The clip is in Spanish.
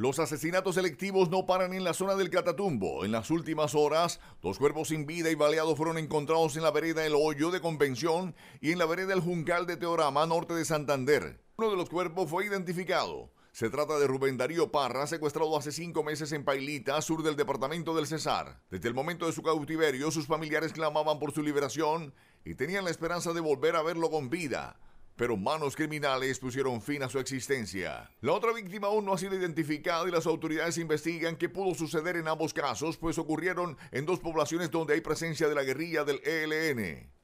Los asesinatos selectivos no paran en la zona del Catatumbo. En las últimas horas, dos cuerpos sin vida y baleados fueron encontrados en la vereda El Hoyo de Convención y en la vereda El Juncal de Teorama, norte de Santander. Uno de los cuerpos fue identificado. Se trata de Rubén Darío Parra, secuestrado hace cinco meses en Pailita, sur del departamento del Cesar. Desde el momento de su cautiverio, sus familiares clamaban por su liberación y tenían la esperanza de volver a verlo con vida pero manos criminales pusieron fin a su existencia. La otra víctima aún no ha sido identificada y las autoridades investigan qué pudo suceder en ambos casos, pues ocurrieron en dos poblaciones donde hay presencia de la guerrilla del ELN.